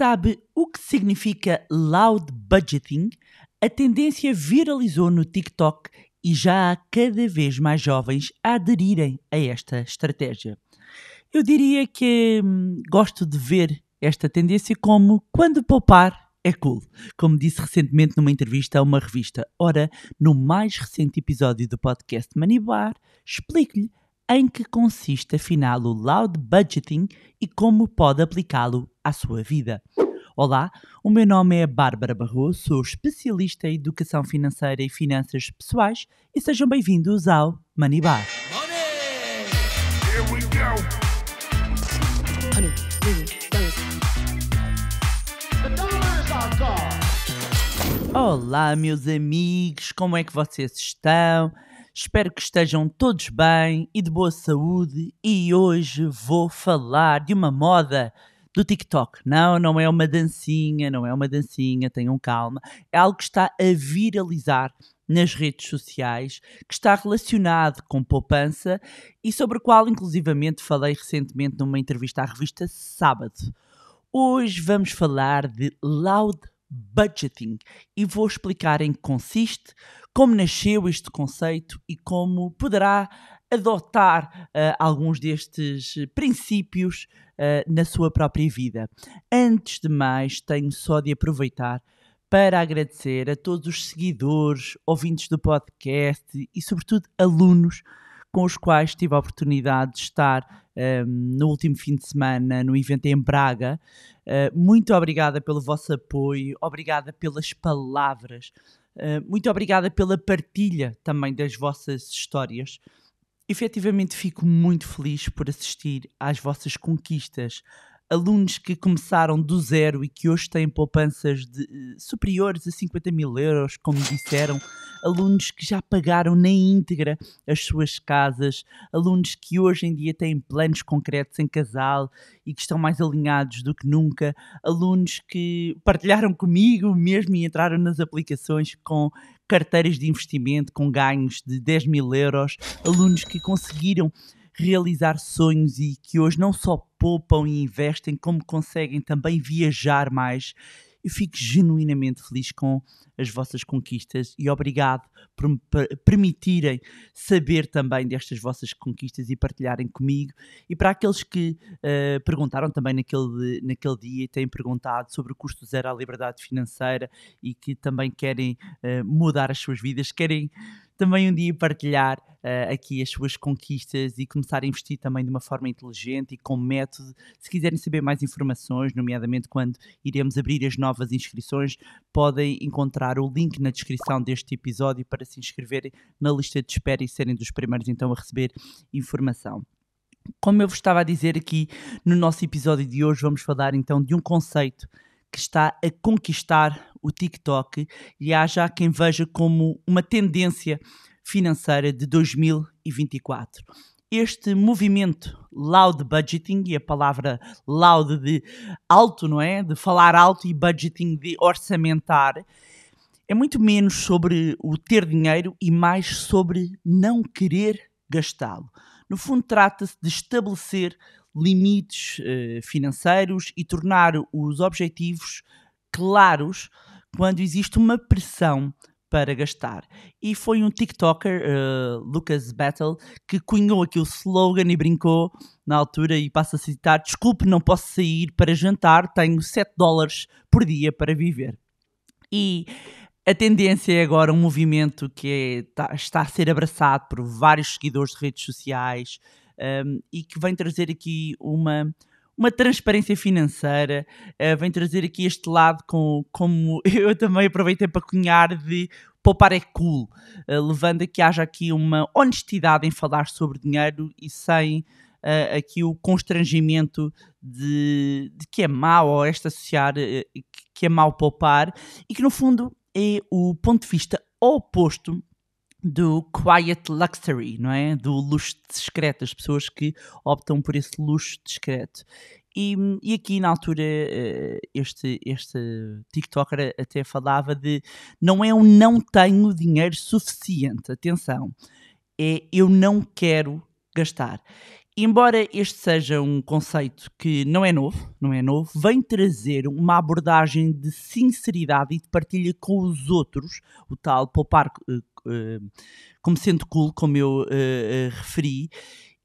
sabe o que significa loud budgeting? A tendência viralizou no TikTok e já há cada vez mais jovens a aderirem a esta estratégia. Eu diria que hum, gosto de ver esta tendência como quando poupar é cool, como disse recentemente numa entrevista a uma revista. Ora, no mais recente episódio do podcast Manibar, explico-lhe em que consiste afinal o loud budgeting e como pode aplicá-lo à sua vida. Olá, o meu nome é Bárbara Barroso, sou especialista em educação financeira e finanças pessoais e sejam bem-vindos ao Money Bar. Money. Olá, meus amigos, como é que vocês estão? Espero que estejam todos bem e de boa saúde. E hoje vou falar de uma moda do TikTok. Não, não é uma dancinha, não é uma dancinha, tenham calma. É algo que está a viralizar nas redes sociais, que está relacionado com poupança e sobre o qual, inclusivamente, falei recentemente numa entrevista à revista Sábado. Hoje vamos falar de loud budgeting e vou explicar em que consiste, como nasceu este conceito e como poderá adotar uh, alguns destes princípios eh, na sua própria vida. Antes de mais, tenho só de aproveitar para agradecer a todos os seguidores, ouvintes do podcast e, sobretudo, alunos com os quais tive a oportunidade de estar um, eh, no último fim de semana no evento em Braga. Uh, muito obrigada pelo vosso apoio, obrigada pelas palavras, uh, muito obrigada pela partilha também das vossas histórias. Efetivamente fico muito feliz por assistir às vossas conquistas. Alunos que começaram do zero e que hoje têm poupanças de, eh, superiores a 50 mil euros, como disseram. Alunos que já pagaram na íntegra as suas casas. Alunos que hoje em dia têm planos concretos em casal e que estão mais alinhados do que nunca. Alunos que partilharam comigo mesmo e entraram nas aplicações com carteiras de investimento com ganhos de 10 mil euros, alunos que conseguiram realizar sonhos e que hoje não só poupam e investem, como conseguem também viajar mais eu fico genuinamente feliz com as vossas conquistas e obrigado por me permitirem saber também destas vossas conquistas e partilharem comigo. E para aqueles que uh, perguntaram também naquele, naquele dia e têm perguntado sobre o custo zero à liberdade financeira e que também querem uh, mudar as suas vidas, querem também um dia partilhar uh, aqui as suas conquistas e começar a investir também de uma forma inteligente e com método. Se quiserem saber mais informações, nomeadamente quando iremos abrir as novas inscrições, podem encontrar o link na descrição deste episódio para se inscreverem na lista de espera e serem dos primeiros então a receber informação. Como eu vos estava a dizer aqui no nosso episódio de hoje, vamos falar então de um conceito que está a conquistar o TikTok e há já quem veja como uma tendência financeira de 2024. Este movimento loud budgeting, e a palavra loud de alto, não é? De falar alto e budgeting de orçamentar, é muito menos sobre o ter dinheiro e mais sobre não querer gastá-lo. No fundo, trata-se de estabelecer limites uh, financeiros e tornar os objetivos claros quando existe uma pressão para gastar. E foi um TikToker, uh, Lucas Battle, que cunhou aqui o slogan e brincou na altura e passa a citar: Desculpe, não posso sair para jantar, tenho 7 dólares por dia para viver. E a tendência é agora um movimento que é, tá, está, a ser abraçado por vários seguidores de redes sociais, um, e que vem trazer aqui uma, uma transparência financeira, uh, vem trazer aqui este lado com, como eu também aproveitei para cunhar de poupar é cool, uh, levando a que haja aqui uma honestidade em falar sobre dinheiro e sem uh, aqui o constrangimento de, de, que é mau ou esta associar que é mau poupar e que no fundo é o ponto de vista oposto do quiet luxury, não é? Do luxo discreto, as pessoas que optam por esse luxo discreto. E, e, aqui na altura eh, este, este TikToker até falava de não é eu não tenho dinheiro suficiente, atenção, é eu não quero gastar embora este seja um conceito que não é novo, não é novo, vem trazer uma abordagem de sinceridade e de partilha com os outros, o tal poupar eh, eh, como sendo cool, como eu uh, uh, referi,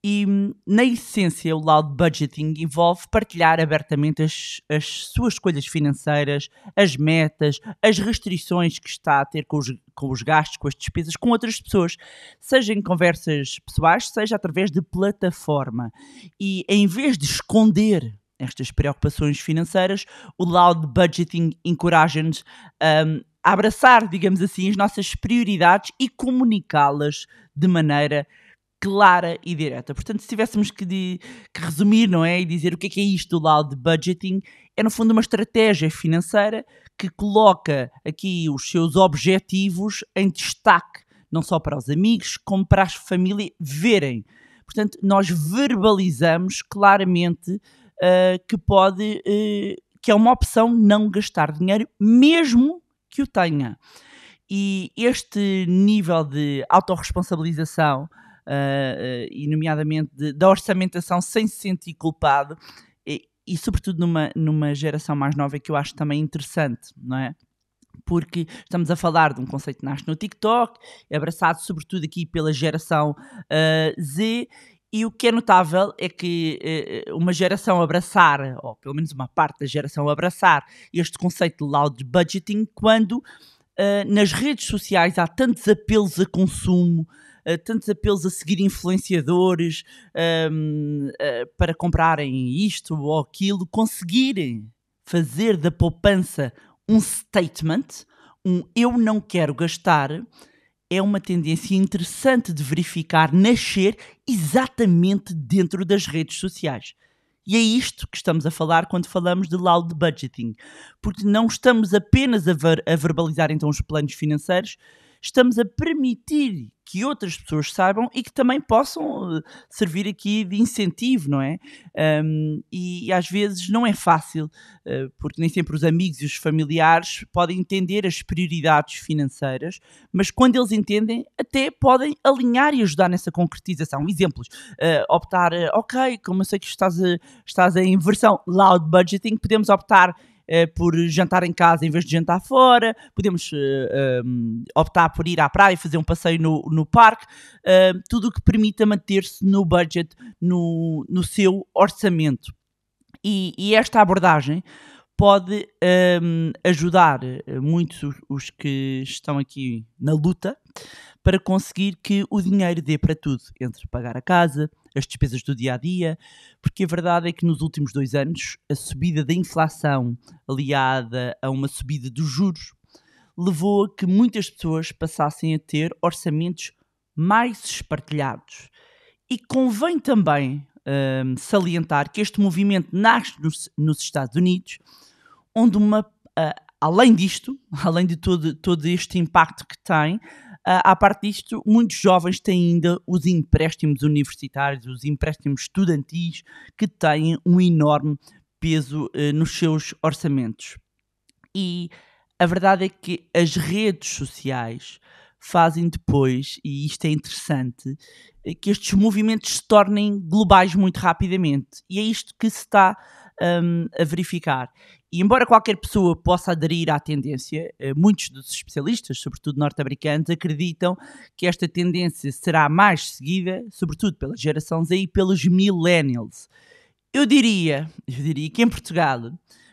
e, hum, na essência, o loud budgeting envolve partilhar abertamente as, as suas escolhas financeiras, as metas, as restrições que está a ter com os, com os gastos, com as despesas, com outras pessoas, seja em conversas pessoais, seja através de plataforma. E, em vez de esconder estas preocupações financeiras, o loud budgeting encoraja-nos um, a abraçar, digamos assim, as nossas prioridades e comunicá-las de maneira clara e direta. Portanto, se tivéssemos que, de, que, resumir, não é? E dizer o que é, que é isto do lado de budgeting, é no fundo uma estratégia financeira que coloca aqui os seus objetivos em destaque, não só para os amigos, como para as famílias verem. Portanto, nós verbalizamos claramente uh, que pode, uh, que é uma opção não gastar dinheiro, mesmo que o tenha. E este nível de autorresponsabilização uh, e nomeadamente de, da orçamentação sem se sentir culpado e, e, sobretudo numa, numa geração mais nova que eu acho também interessante, não é? porque estamos a falar de um conceito que nasce no TikTok, abraçado sobretudo aqui pela geração uh, Z, e o que é notável é que uma geração abraçar, ou pelo menos uma parte da geração abraçar, este conceito de loud budgeting, quando nas redes sociais há tantos apelos a consumo, eh, tantos apelos a seguir influenciadores um, uh, eh, para comprarem isto ou aquilo, conseguirem fazer da poupança um statement, um eu não quero gastar, é uma tendência interessante de verificar nascer exatamente dentro das redes sociais. E é isto que estamos a falar quando falamos de loud budgeting, porque não estamos apenas a, ver, a verbalizar então os planos financeiros, estamos a permitir que outras pessoas saibam e que também possam eh, servir aqui de incentivo, não é? Um, e, às vezes não é fácil, uh, porque nem sempre os amigos e os familiares podem entender as prioridades financeiras, mas quando eles entendem, até podem alinhar e ajudar nessa concretização. Exemplos, uh, optar, uh, ok, como eu sei que estás a, estás a inversão loud budgeting, podemos optar eh, por jantar em casa em vez de jantar fora, podemos uh, eh, um, ehm, optar por ir à praia e fazer um passeio no, no parque, ehm, tudo o que permita manter-se no budget, no, no seu orçamento. E, e esta abordagem pode um, ehm, ajudar eh, muito os que estão aqui na luta para conseguir que o dinheiro dê para tudo, entre pagar a casa, as despesas do dia a dia, porque a verdade é que nos últimos dois anos a subida da inflação aliada a uma subida dos juros levou a que muitas pessoas passassem a ter orçamentos mais espartilhados. E convém também um, salientar que este movimento nasce nos, nos Estados Unidos, onde uma, uh, além disto, além de todo, todo este impacto que tem, ah, à parte disto, muitos jovens têm ainda os empréstimos universitários, os empréstimos estudantis, que têm um enorme peso ah, nos seus orçamentos. E a verdade é que as redes sociais fazem depois, e isto é interessante, que estes movimentos se tornem globais muito rapidamente. E é isto que se está um, a verificar. E embora qualquer pessoa possa aderir à tendência, eh, muitos dos especialistas, sobretudo norte-americanos, acreditam que esta tendência será mais seguida, sobretudo pela geração Z e pelos millennials. Eu diria, eu diria que em Portugal,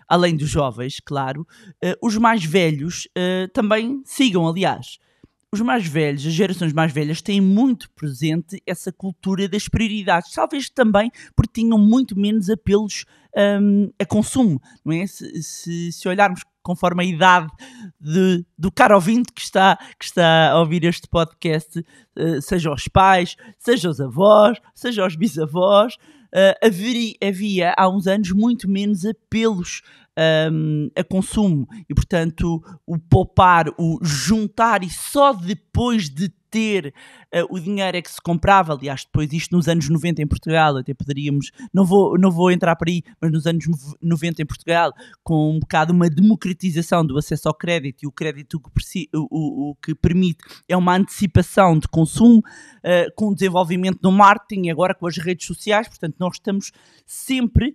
além dos jovens, claro, eh, os mais velhos eh, também sigam, aliás os mais velhos, as gerações mais velhas, têm muito presente essa cultura das prioridades. Talvez também porque tinham muito menos apelos um, a consumo, não é? Se, se, se olharmos conforme a idade de, do caro ouvinte que está, que está a ouvir este podcast, uh, seja os pais, seja os avós, seja os bisavós, uh, eh, havia, havia há uns anos muito menos apelos um, a consumo. E, portanto, o poupar, o juntar e só depois de ter uh, o dinheiro é que se comprava, aliás, depois isto nos anos 90 em Portugal, até poderíamos, não vou, não vou entrar por aí, mas nos anos 90 em Portugal, com um bocado uma democratização do acesso ao crédito e o crédito que, o, o que permite é uma antecipação de consumo, uh, com o desenvolvimento do marketing e agora com as redes sociais, portanto, nós estamos sempre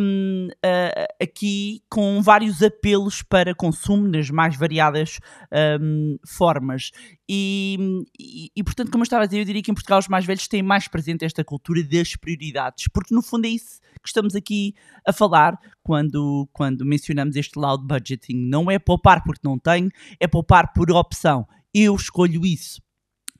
um, uh, aqui com vários apelos para consumo nas mais variadas um, formas. E, hum, e, e, portanto, como eu estava a dizer, eu diria que em Portugal os mais velhos têm mais presente esta cultura das prioridades, porque no fundo é isso que estamos aqui a falar quando, quando mencionamos este loud budgeting. Não é poupar porque não tenho, é poupar por opção. Eu escolho isso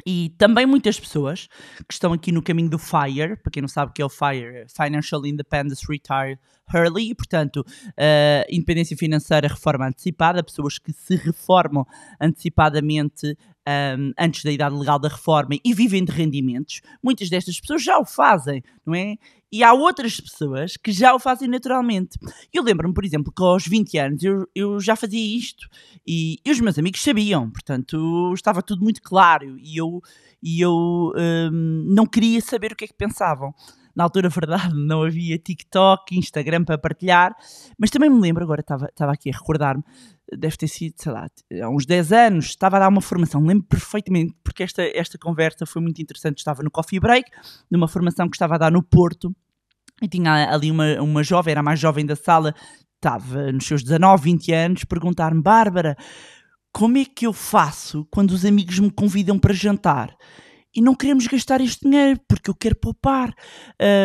e também muitas pessoas que estão aqui no caminho do FIRE, para quem não sabe o que é o FIRE, é Financial Independence Retire Early, e portanto, uh, independência financeira, reforma antecipada, pessoas que se reformam antecipadamente um, ehm, antes da idade legal da reforma e vivem de rendimentos, muitas destas pessoas já o fazem, não é? E há outras pessoas que já o fazem naturalmente. Eu lembro-me, por exemplo, que aos 20 anos eu, eu já fazia isto e, e os meus amigos sabiam, portanto estava tudo muito claro e eu, e eu hum, não queria saber o que é que pensavam. Na altura, verdade, não havia TikTok, Instagram para partilhar, mas também me lembro, agora estava, estava aqui a recordar-me, deve ter sido, sei lá, há uns 10 anos, estava a dar uma formação, lembro perfeitamente, porque esta, esta conversa foi muito interessante, estava no coffee break, numa formação que estava a dar no Porto, e tinha ali uma, uma jovem, era a mais jovem da sala, estava nos seus 19, 20 anos, perguntar-me, Bárbara, como é que eu faço quando os amigos me convidam para jantar? E não queremos gastar este dinheiro porque eu quero poupar.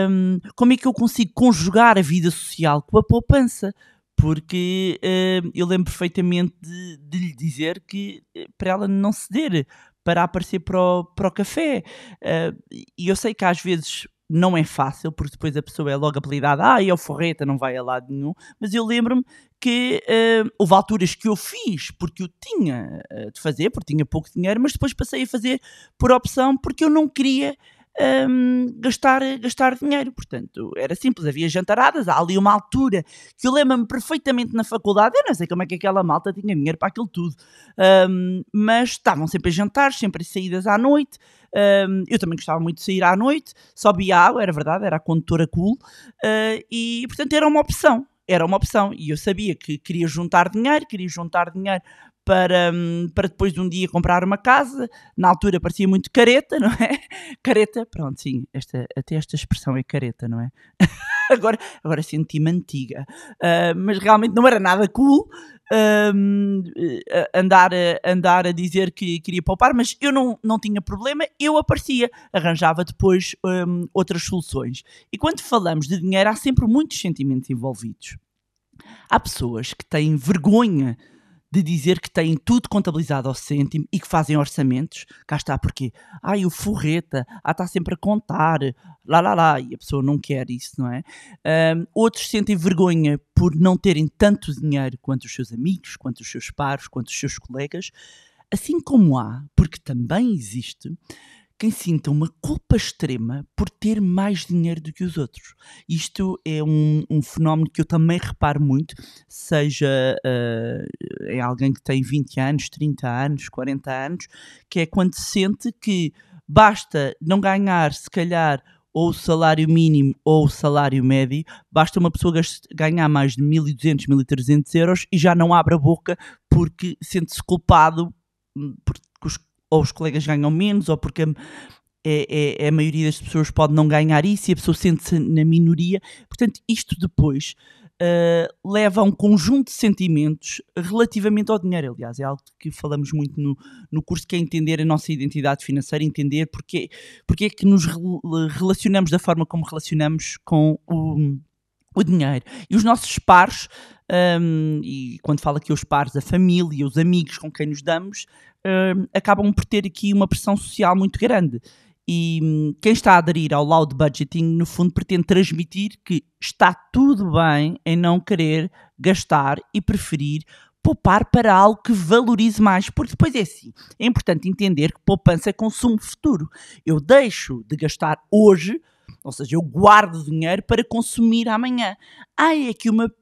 Um, como é que eu consigo conjugar a vida social com a poupança? porque uh, eu lembro perfeitamente de, de, lhe dizer que eh, para ela não ceder, para aparecer para o, para o café. Uh, e eu sei que às vezes não é fácil, porque depois a pessoa é logo apelidada, ah, é o Forreta, não vai a lado nenhum, mas eu lembro-me que uh, houve alturas que eu fiz porque eu tinha uh, de fazer, porque tinha pouco dinheiro, mas depois passei a fazer por opção porque eu não queria um, gastar, gastar dinheiro. Portanto, era simples, havia jantaradas, há ali uma altura que eu lembro-me perfeitamente na faculdade, eu não sei como é que aquela malta tinha dinheiro para aquilo tudo, um, mas estavam sempre a jantar, sempre a saídas à noite. Um, eu também gostava muito de sair à noite, só bebia água, era verdade, era a condutora cool, uh, e portanto era uma opção, era uma opção e eu sabia que queria juntar dinheiro, queria juntar dinheiro para, hum, para depois de um dia comprar uma casa. Na altura parecia muito careta, não é? Careta, pronto, sim, esta, até esta expressão é careta, não é? agora agora senti-me antiga. Uh, ah, mas realmente não era nada cool hum, andar, a, andar a dizer que queria poupar, mas eu não, não tinha problema, eu aparecia, arranjava depois um, outras soluções. E quando falamos de dinheiro, há sempre muitos sentimentos envolvidos. Há pessoas que têm vergonha de dizer que têm tudo contabilizado ao cêntimo e que fazem orçamentos. Cá está porque, ai, o forreta, ah, está sempre a contar, lá, lá, lá, e a pessoa não quer isso, não é? Um, outros sentem vergonha por não terem tanto dinheiro quanto os seus amigos, quanto os seus pares, quanto os seus colegas. Assim como há, porque também existe, quem sinta uma culpa extrema por ter mais dinheiro do que os outros. Isto é um, um fenómeno que eu também reparo muito, seja uh, em alguém que tem 20 anos, 30 anos, 40 anos, que é quando sente que basta não ganhar, se calhar, ou o salário mínimo ou o salário médio, basta uma pessoa ganhar mais de 1.200, 1.300 euros e já não abre a boca porque sente-se culpado hum, por ou os colegas ganham menos, ou porque a, a, é, é, a maioria das pessoas pode não ganhar isso e a pessoa sente-se na minoria. Portanto, isto depois uh, leva a um conjunto de sentimentos relativamente ao dinheiro. Aliás, é algo que falamos muito no, no curso, que é entender a nossa identidade financeira, entender porque, porque é que nos relacionamos da forma como relacionamos com o o dinheiro. E os nossos pares, um, ah, e quando falo aqui os pares, a família, os amigos com quem nos damos, uh, acabam por ter aqui uma pressão social muito grande. E hum, quem está a aderir ao loud budgeting, no fundo, pretende transmitir que está tudo bem em não querer gastar e preferir poupar para algo que valorize mais, porque depois é assim. É importante entender que poupança é consumo futuro. Eu deixo de gastar hoje, ou seja, eu guardo dinheiro para consumir amanhã. Ah, é que uma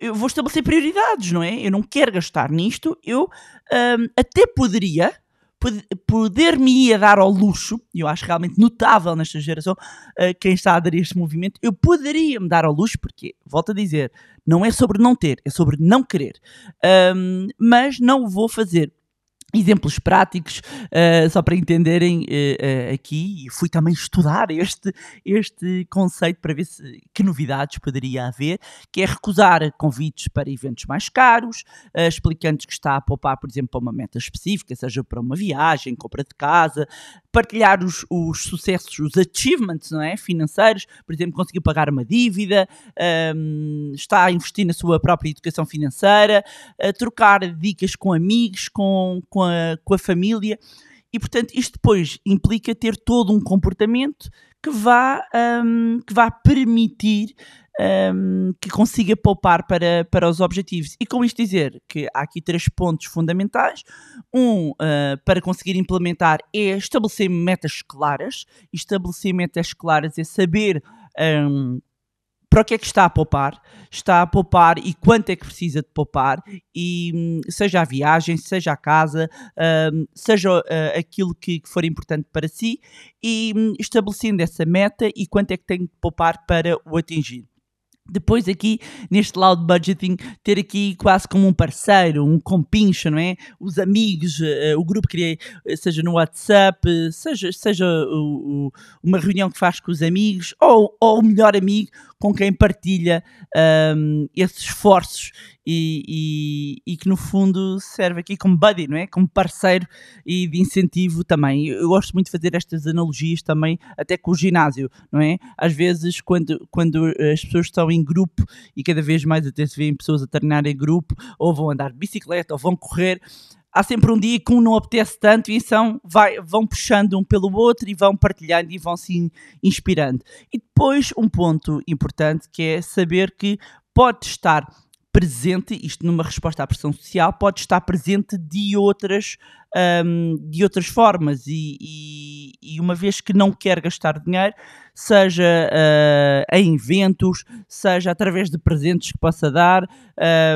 eu vou estabelecer prioridades, não é? Eu não quero gastar nisto, eu um, até poderia poder-me ia dar ao luxo, e eu acho realmente notável nesta geração, uh, quem está a dar este movimento, eu poderia me dar ao luxo, porque, volto a dizer, não é sobre não ter, é sobre não querer. Um, mas não o vou fazer exemplos práticos uh, só para entenderem uh, uh, aqui e fui também estudar este este conceito para ver se, que novidades poderia haver que é recusar convites para eventos mais caros explicando que está a poupar por exemplo para uma meta específica seja para uma viagem compra de casa partilhar os, os sucessos os achievements não é financeiros por exemplo conseguir pagar uma dívida um, ehm, está a investir na sua própria educação financeira trocar dicas com amigos com, com a, com a família. E, portanto, isto depois implica ter todo um comportamento que vá, um, que vá permitir um, que consiga poupar para, para os objetivos. E com isto dizer que há aqui três pontos fundamentais. Um, uh, para conseguir implementar, é estabelecer metas claras. estabelecer metas claras é saber. Um, para o que é que está a poupar, está a poupar e quanto é que precisa de poupar, e hum, seja a viagem, seja a casa, hum, seja eh, aquilo que, for importante para si, e hum, estabelecendo essa meta e quanto é que tem de poupar para o atingir. Depois aqui, neste lado de budgeting, ter aqui quase como um parceiro, um compincho, não é? Os amigos, eh, o grupo que eh, seja no WhatsApp, seja, seja uma reunião que faz com os amigos, ou, ou o melhor amigo, com quem partilha um, esses esforços e, e, e, que no fundo serve aqui como buddy, não é? Como parceiro e de incentivo também. Eu gosto muito de fazer estas analogias também, até com o ginásio, não é? Às vezes, quando, quando eh, as pessoas estão em grupo e cada vez mais até se vêem pessoas a treinar em grupo, ou vão andar de bicicleta, ou vão correr, há sempre um dia que um não apetece tanto e são, vai, vão puxando um pelo outro e vão partilhando e vão se inspirando. E depois um ponto importante que é saber que pode estar presente, isto numa resposta à pressão social, pode estar presente de outras um, de outras formas e, e, e, uma vez que não quer gastar dinheiro, seja uh, em eventos, seja através de presentes que possa dar,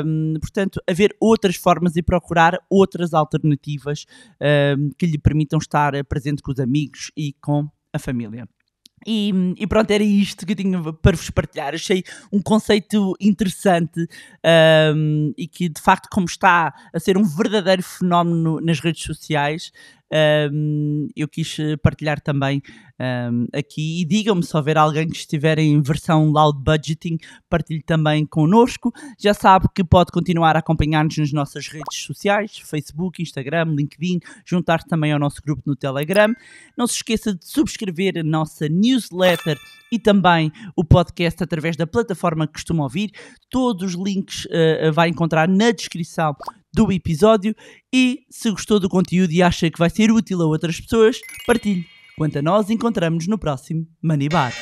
um, portanto, haver outras formas e procurar outras alternativas um, que lhe permitam estar presente com os amigos e com a família. E, e, pronto, era isto que eu tinha para vos partilhar. Achei um conceito interessante um, e que, de facto, como está a ser um verdadeiro fenómeno nas redes sociais, um, eu quis eh, partilhar também um, aqui. E digam-me se houver alguém que estiver em versão loud budgeting, partilhe também connosco. Já sabe que pode continuar a acompanhar-nos nas nossas redes sociais: Facebook, Instagram, LinkedIn, juntar se também ao nosso grupo no Telegram. Não se esqueça de subscrever a nossa newsletter e também o podcast através da plataforma que costuma ouvir. Todos os links uh, vai encontrar na descrição do episódio e se gostou do conteúdo e acha que vai ser útil a outras pessoas, partilhe. Quanto a nós, encontramos no próximo Money Bar.